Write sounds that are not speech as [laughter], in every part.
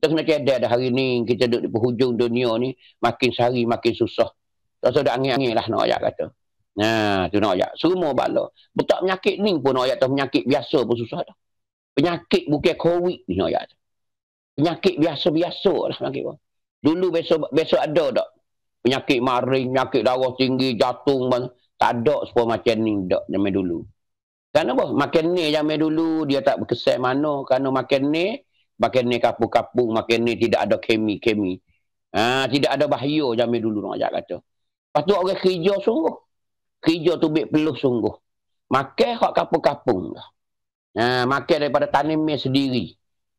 Kita kena kedai dah hari ni, kita duduk di penghujung dunia ni, makin sehari makin susah. Tak ada angin-angin lah nak ayat kata. Ha, tu nak ayat. Semua bala. Betul penyakit ni pun nak ayat tu, penyakit biasa pun susah dah. Penyakit bukan COVID ni nak ayat. Penyakit biasa-biasa lah penyakit pun. Dulu besok, besok ada tak? Penyakit maring, penyakit darah tinggi, jatung, bang. tak ada sepuluh macam ni tak zaman dulu. Kenapa? makin ni zaman dulu dia tak berkesan mana. Kerana makin ni, Makin ni kapu kapung makin ni tidak ada kemi-kemi. Ha, tidak ada bahaya zaman dulu orang ajak kata. Lepas tu orang kerja sungguh. Kerja tu baik peluh sungguh. Makan hak kapu kapung Ha, makan daripada tanim sendiri.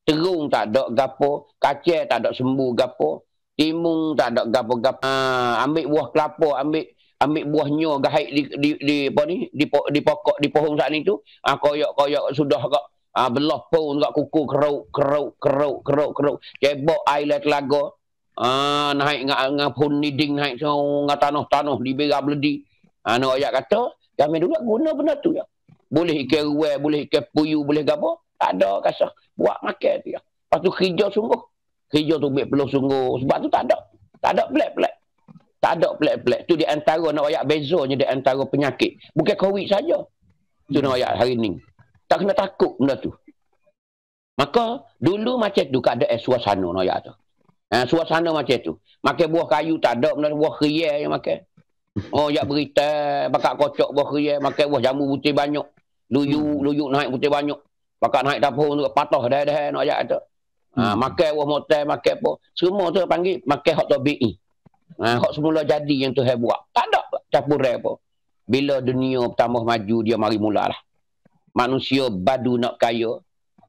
Terung tak ada gapo, kacang tak ada sembuh gapo, timung tak ada gapo-gapo. Ha, ambil buah kelapa, ambil ambil buah nyo gahai di, di, di apa ni di, di, di pokok di pohon saat ni tu ah ha, koyok koyok sudah kak Ah ha, belah pun dekat kuku keruk keruk keruk keruk keruk. Cebok air lah telaga. Ah ha, naik ngah ngah pun niding naik so ngah tanah tanah di bera beledi. Ah ha, ayat kata kami dulu guna benda tu ya. Boleh ikan ruai, boleh ikan puyu, boleh gapo? Tak ada rasa buat makan dia. Ya. Pastu kerja sungguh. Kerja tu baik peluh sungguh. Sebab tu tak ada. Tak ada pelik plek Tak ada pelik-pelik. Tu di antara nak ayat bezanya di antara penyakit. Bukan COVID saja. Tu nak ayat hari ni. Tak kena takut benda tu. Maka dulu macam tu kat ada eh, suasana no ya tu. Ha, eh, suasana macam tu. Makan buah kayu tak ada benda buah kriyel yang makan. Oh ya berita bakak kocok buah kriyel makan buah jambu putih banyak. Luyu hmm. luyu naik putih banyak. Bakak naik tapung untuk patah dah dah nak ya ajak tu. Ha, hmm. makan buah motel makan apa semua tu panggil makan hot topi. Ha, hot semula jadi yang tu buat. Tak ada campur apa. Bila dunia bertambah maju dia mari mulalah manusia badu nak kaya.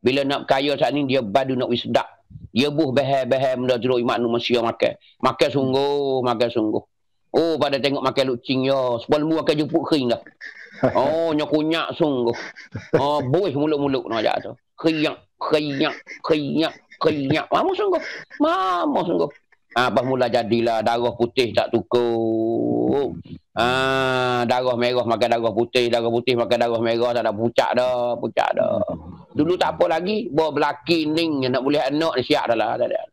Bila nak kaya saat ni, dia badu nak wisdak. Dia buh behar-behar benda jeruk iman manusia makan. Makan sungguh, makan sungguh. Oh, pada tengok makan lucing, ya. Sebelum mu akan jumpa kering dah. Oh, nyokunyak sungguh. Oh, buih muluk-muluk nak ajak tu. Kering, kering, kering, kering. Mama sungguh. Mama sungguh. Ah, abah mula jadilah darah putih tak tukar hukum. Uh, oh. ha, darah merah makan darah putih, darah putih makan darah merah, tak ada pucat dah, pucat dah. Dulu tak apa lagi, bawa belaki ning nak boleh anak ni siap dah lah. Tak ada.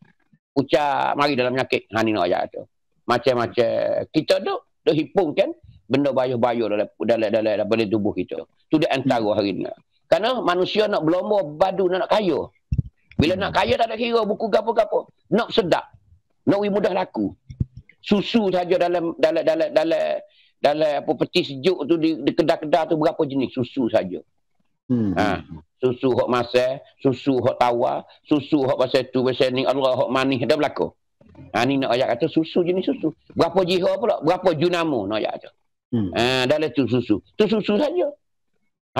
Pucat, mari dalam penyakit. Ha ni nak ajar tu. Macam-macam. Kita tu, tu hipung kan, benda bayu-bayu dalam dalam dalam dalam tubuh kita. Tu dia antara hari ni. Karena manusia nak berlomba badu nak, nak kaya. Bila nak kaya tak ada kira buku gapo-gapo. Nak sedap. Nak mudah laku susu saja dalam dalam dalam dalam dalam apa peti sejuk tu di, di kedai-kedai tu berapa jenis susu saja. Hmm. Ha. Susu hok masa, susu hok tawa, susu hok pasal tu pasal ni Allah hok manis dah berlaku. Ha ni nak ayat kata susu jenis susu. Berapa jiha pula? Berapa junamo nak ayat kata. Hmm. Ha, dalam tu susu. Tu susu saja.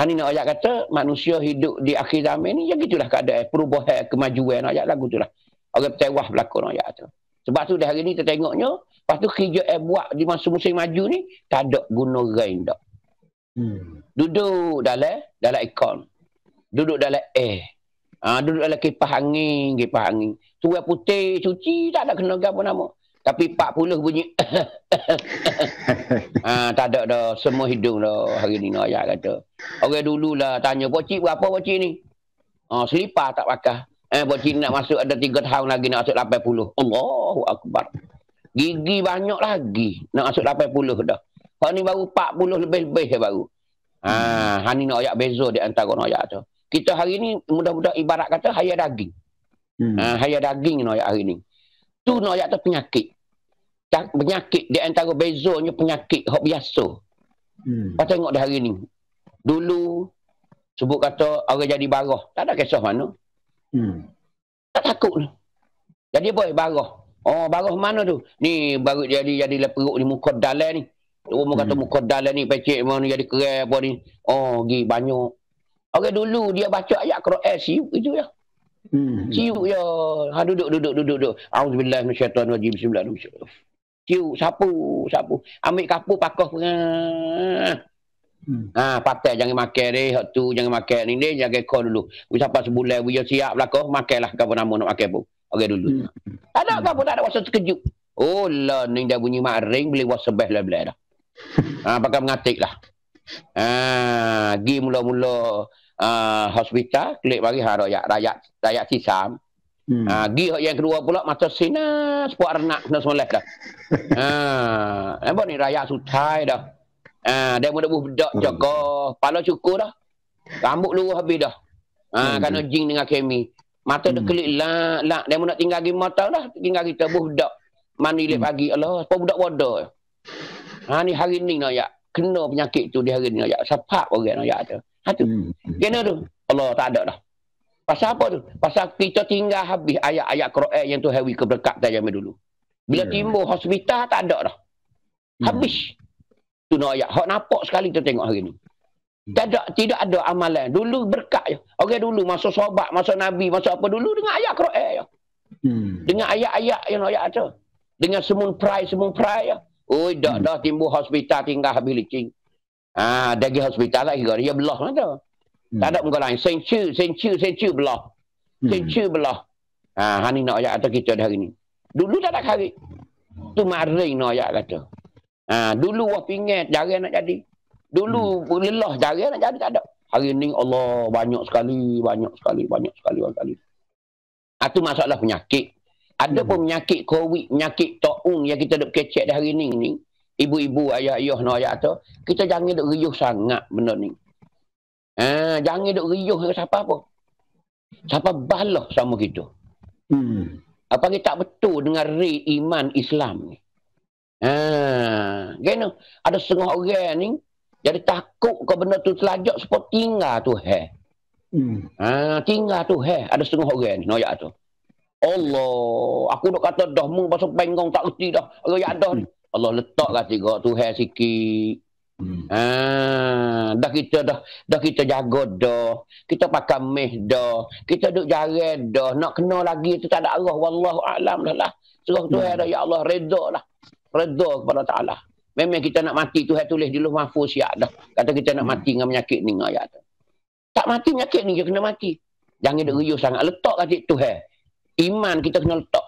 Ha ni nak ayat kata manusia hidup di akhir zaman ni ya gitulah keadaan perubahan kemajuan nak ayat lagu tu lah. Orang tewah berlaku nak ayat tu. Sebab tu dah hari ni kita tengoknya Lepas tu kerja eh, buat di masa musim maju ni, tak ada guna rain tak. Hmm. Duduk dalam dalam ikon. Duduk dalam air. Ha, duduk dalam kipas angin, kipas angin. Suai putih, cuci, tak ada kena apa nama. Tapi 40 bunyi. [laughs] ha, tak ada dah. Semua hidung dah. Hari ni nak ayah kata. Orang dululah tanya, pocik apa pocik ni? Ha, selipar tak pakai. Eh, pocik nak masuk ada 3 tahun lagi nak masuk 80. Allahu Akbar. Gigi banyak lagi. Nak masuk 80 dah. Kalau ni baru 40 lebih-lebih je baru. Ha, hmm. ni nak ayak bezo di antara nak tu. Kita hari ni mudah-mudah ibarat kata haya daging. Hmm. Ha, haya daging nak hari ni. Tu nak tu penyakit. Penyakit di antara bezo ni penyakit hak biasa. Hmm. Kau tengok dah hari ni. Dulu sebut kata orang jadi barah. Tak ada kisah mana. Hmm. Tak takut lah. Jadi boleh barah? Oh, baru mana tu? Ni baru jadi jadi lah perut ni muka dalan ni. Orang oh, hmm. kata muka dalan ni pecik mana jadi keren apa ni. Oh, gi banyak. Okay dulu dia baca ayat Quran siup itu ya. Hmm. Siup ya. Ha duduk duduk duduk duduk. Auzubillahi minasyaitonirrajim. Bismillahirrahmanirrahim. Siup sapu sapu. Ambil kapur pakah Hmm. Ha, patah jangan makan deh, tu jangan makan ni deh, jangan kau dulu. Bisa pas sebulan, bila siap lah kau, makan lah kau nama nak makan pun. Hmm orang dulu. Hmm. Tak ada hmm. apa tak ada rasa terkejut. Oh lah ni dah bunyi maring boleh buat sebeh lah belah dah. Ha, [laughs] pakai mengatik lah. Ha, ah, pergi mula-mula uh, hospital, klik bagi harap rakyat, rakyat, rakyat sisam. Hmm. Ah, gi yang kedua pula mata sina sepuak renak kena semolek dah. [laughs] ah, apa ni raya sutai dah. Ah, dia muda buh bedak jaga, hmm. pala cukur dah. Rambut luruh habis dah. Ah, hmm. kena jing dengan kemi. Mata hmm. dah kelik lah, lah. Dia nak tinggal lagi mata lah. Tinggal kita buh budak. Mandi hmm. pagi. Allah, apa budak bodoh. Eh? Ha ni hari ni nak ya. Kena penyakit tu di hari ni nak ya. Sepak orang nak ya tu. Ha tu. Hmm. Kena tu. Allah tak ada dah. Pasal apa tu? Pasal kita tinggal habis ayat-ayat Quran yang tu hewi keberkat tak jamin dulu. Bila yeah. timbul hospital tak ada dah. Hmm. Habis. Hmm. Tu nak ayat. Hak nampak sekali tu tengok hari ni. Tidak, tidak ada amalan. Dulu berkat je. Okey dulu masa sahabat, masa nabi, masa apa dulu dengan ayat Quran je. Hmm. Dengan ayat-ayat yang ayat tu. Dengan semun pray, semun pray. je. Oi, dah hmm. dah timbul hospital tinggal habis licin. Ah, ha, daging hospital lagi kau. Ya belah mana? Hmm. Tak ada hmm. muka lain. Sencu, sencu, sencu belah. Hmm. Sencu hmm. belah. Ha, hani nak ayat atau kita hari ni. Dulu tak ada kari. Tu maring nak ayat kata. Ha, dulu wah pingat jarang nak jadi. Dulu hmm. lelah jari nak jari tak ada. Hari ni Allah banyak sekali, banyak sekali, banyak sekali, banyak sekali. Itu ah, masalah penyakit. Ada pun hmm. penyakit COVID, penyakit toung. yang kita duk kecek dah hari ni ni. Ibu-ibu, ayah-ayah, no ayah tu. Kita jangan duk riuh sangat benda ni. Ha, jangan duk riuh dengan siapa pun. Siapa balah sama kita. Hmm. Apa kita tak betul dengan ri iman Islam ni. Ha, kena. Ada setengah orang ni, jadi takut kau benda tu selajak sebab tinggal tu he. Hmm. Ah, ha, tinggal tu he. Ada setengah orang noya tu. Allah, aku nak kata dah mu pasal penggong tak reti dah. Raya dah ni. Hmm. Allah letaklah tiga tu he sikit. Hmm. Ah, dah kita dah dah kita jaga dah. Kita pakai meh dah. Kita duk jarang dah. Nak kena lagi tu tak ada arah wallahu alam dah lah. Suruh tu hmm. ya Allah redha lah. Redha kepada Taala. Memang kita nak mati Tuhan tulis di luar mahfuz ya dah. Kata kita nak hmm. mati dengan penyakit ni ngaya tu. Tak mati penyakit ni je kena mati. Jangan dia hmm. riuh sangat. Letak kat Tuhan. Iman kita kena letak.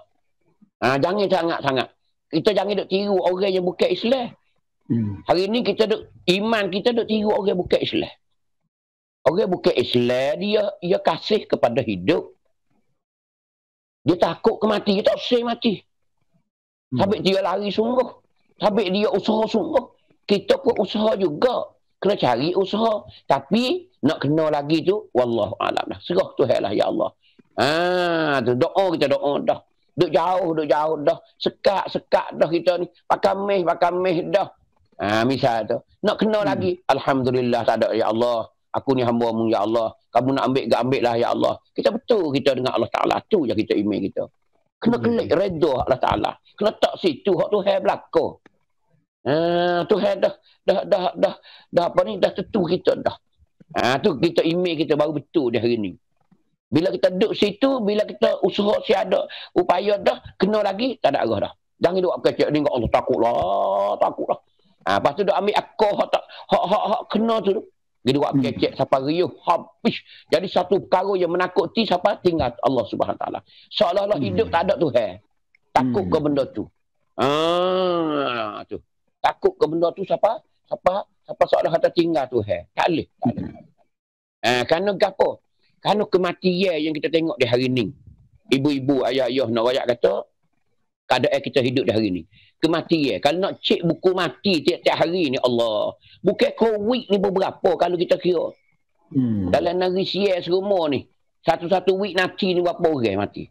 Ha, jangan sangat-sangat. Kita jangan duk tiru orang yang bukan Islam. Hmm. Hari ni kita duk iman kita duk tiru orang bukan Islam. Orang bukan Islam dia dia kasih kepada hidup. Dia takut kematian mati, dia tak usah mati. Hmm. Sampai dia lari sungguh. Sambil dia usaha sungguh. Kita pun usaha juga. Kena cari usaha. Tapi nak kena lagi tu. Wallahu alam lah. Serah tu lah ya Allah. Ah, tu doa kita doa dah. Duk jauh, duk jauh dah. Sekak, sekak dah kita ni. Pakai meh, pakai meh dah. Ah, misal tu. Nak kena hmm. lagi. Alhamdulillah tak ada ya Allah. Aku ni hamba mu ya Allah. Kamu nak ambil gak ambil lah ya Allah. Kita betul kita dengan Allah Taala tu yang kita iman kita. Kena hmm. klik redha Allah Taala. Kena tak situ hak tu hai belako. Uh, Tuhan dah, dah, dah, dah, dah apa ni, dah tentu kita dah. Ha, uh, tu kita email kita baru betul dah hari ni. Bila kita duduk situ, bila kita usaha si ada upaya dah, kena lagi, tak ada arah dah. Jangan duduk kecil ni, Allah takutlah, takutlah. Ha, uh, lepas tu duduk ambil aku hak, tak, hak, hak, hak, kena tu. jadi duduk hmm. kecil, siapa riuh, habis. Jadi satu perkara yang menakuti, siapa tinggal Allah Subhanahu Taala Seolah-olah hidup hmm. tak ada tu, takut hmm. ke benda tu. Ah, tu takut ke benda tu siapa siapa siapa seolah kata tinggal tu he. tak boleh eh, kerana apa kerana kematian yang kita tengok di hari ni ibu-ibu ayah-ayah nak rakyat kata kadang-kadang kita hidup di hari ni kematian kalau nak cek buku mati tiap-tiap hari ni Allah bukan covid ni berapa? kalau kita kira hmm. dalam negeri siar serumur ni satu-satu week nanti ni berapa orang mati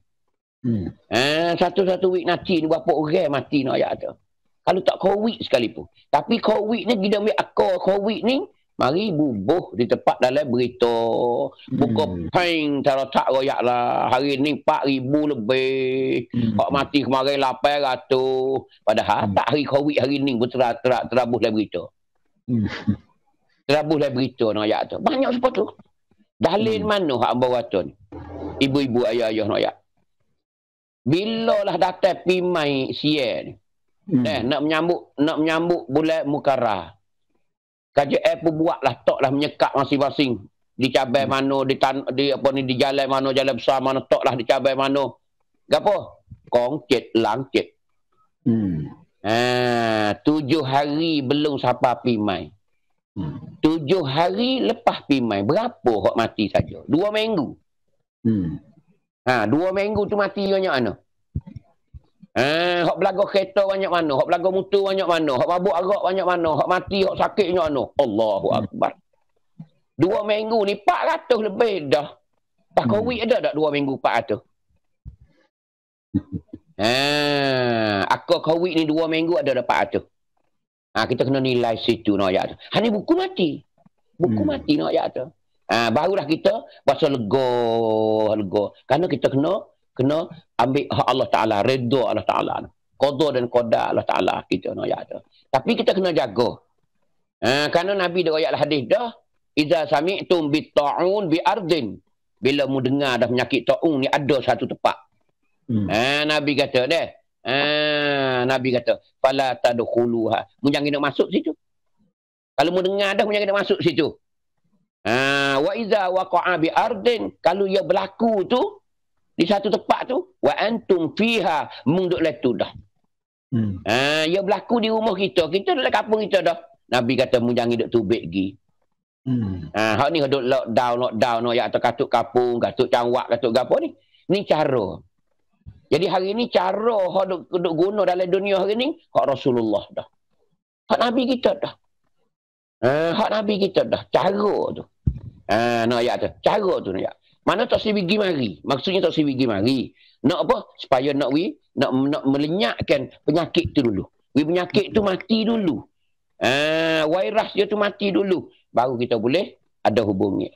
hmm. eh, satu-satu week nanti ni berapa orang mati nak rakyat tu kalau tak covid sekalipun. Tapi covid ni kita ambil akar covid ni mari bubuh di tempat dalam berita buka hmm. peng cara tak royak lah hari ni 4000 lebih hmm. Pak mati kemarin 800 padahal hmm. tak hari covid hari ni pun terabuh ter- ter- dalam berita hmm. terabuh dalam berita nak ayat tu banyak sebab tu dalil hmm. mana hak ambo kata ni ibu-ibu ayah-ayah nak ayat bila lah datang pimai siar ni Hmm. Eh, nak menyambut nak menyambut bulan mukara. Kaje eh pun buatlah toklah menyekat masing-masing. Di cabai hmm. mano, di, tan, di apa ni di jalan mano, jalan besar mano toklah di cabai mano. Gapo? Kongkit langkit. Hmm. Eh, tujuh hari belum siapa pimai. Hmm. Tujuh hari lepas pimai, berapa hok mati saja? Dua minggu. Hmm. Ha, dua minggu tu mati banyak anak. Eh, hok belagu kereta banyak mana? Hok belagu motor banyak mana? Hok mabuk arak banyak mana? Hok mati, hok sakit banyak mana? Allahu hmm. akbar. Dua minggu ni 400 lebih dah. Pas hmm. COVID ada tak dua minggu 400? [laughs] Eh, aku COVID ni dua minggu ada dah 400. Ah, ha, kita kena nilai situ nak no, ayat tu. Ha, ni buku mati. Buku hmm. mati nak no, ayat tu. Ah, ha, barulah kita rasa lega, lega. Karena kita kena kena ambil hak Allah Taala redha Allah Taala qada dan qadar Allah Taala kita nak ya ada tapi kita kena jaga ha eh, kerana nabi dah royak hadis dah iza sami'tum bi ta'un bi ardin bila mu dengar dah penyakit ta'un ni ada satu tempat hmm. eh, nabi kata deh eh, nabi kata fala tadkhuluha mu jangan nak masuk situ kalau mu dengar dah mu jangan nak masuk situ Ah, ha, wa iza waqa'a bi ardin kalau ia berlaku tu di satu tempat tu wa antum fiha munduk tu dah hmm. Ah, ha, ia ya berlaku di rumah kita kita dalam kampung kita dah Nabi kata mu jangan duduk tubik gi hmm. Ah, ha, hak ni duduk lockdown lockdown ya atau katuk kampung katuk cangwak katuk gapo ni ni cara jadi hari ni cara hak duk, duk guna dalam dunia hari ni hak Rasulullah dah hak Nabi kita dah Ah, hak Nabi kita dah cara tu. Ah, ha, uh, nak ayat tu. Cara tu nak ayat. Mana tak sibik pergi mari? Maksudnya tak sibik pergi mari. Nak apa? Supaya nak we nak nak melenyapkan penyakit tu dulu. We penyakit tu mati dulu. Ah, uh, virus dia tu mati dulu baru kita boleh ada hubungnya.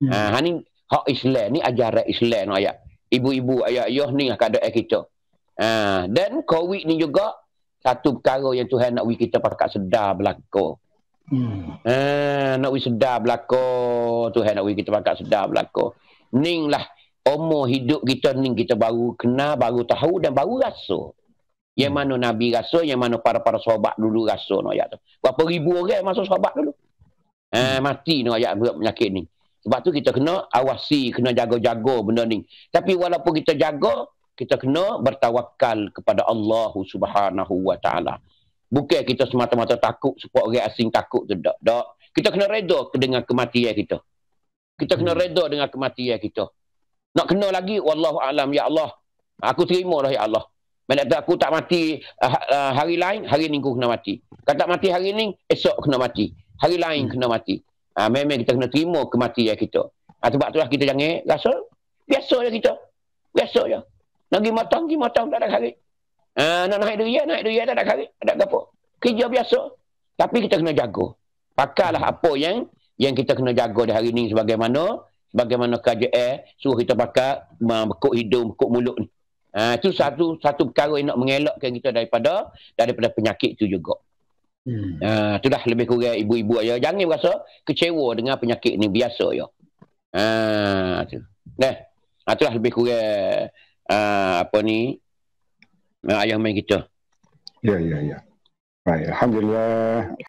Hmm. uh, ni hak Islam ni ajaran Islam no, ayat. Ibu-ibu ayat yoh ni lah kada eh kita. Ah, uh, dan COVID ni juga satu perkara yang Tuhan nak we kita pakak sedar belako. Hmm. Ah, uh, nak we sedar belako, Tuhan nak we kita pakak sedar belako. Ning lah umur hidup kita ni kita baru kenal, baru tahu dan baru rasa. Yang hmm. mana Nabi rasa, yang mana para-para sahabat dulu rasa no ayat tu. Berapa ribu orang masuk sahabat dulu. Eh, mati no ayat berat penyakit ni. Sebab tu kita kena awasi, kena jaga-jaga benda ni. Tapi walaupun kita jaga, kita kena bertawakal kepada Allah Subhanahu Wa Taala. Bukan kita semata-mata takut, supaya orang asing takut tu. Tak, tak. Kita kena reda dengan kematian kita. Kita kena hmm. reda dengan kematian kita. Nak kena lagi wallahu alam ya Allah. Aku terima dah ya Allah. Mana kata aku tak mati uh, hari lain, hari ni aku kena mati. Kalau tak mati hari ni, esok kena mati. Hari lain hmm. kena mati. Ha, memang kita kena terima kematian kita. Ha, sebab itulah kita jangan rasa biasa je kita. Biasa je. Nak pergi matang, pergi matang tak ada kari. Ha, nak naik duria, naik duria tak ada kari. Tak ada apa. Kerja biasa. Tapi kita kena jaga. Pakailah apa yang yang kita kena jaga di hari ini sebagaimana bagaimana KJR suruh kita pakai membekuk hidung, bekuk mulut ni. Ha, itu satu satu perkara yang nak mengelakkan kita daripada daripada penyakit itu juga. Hmm. Ha, itulah lebih kurang ibu-ibu ya, jangan rasa kecewa dengan penyakit ni biasa ya. Ha, tu. Nah, ha, itulah lebih kurang ha, apa ni ayah main kita. Ya, ya, ya. Baik, Alhamdulillah.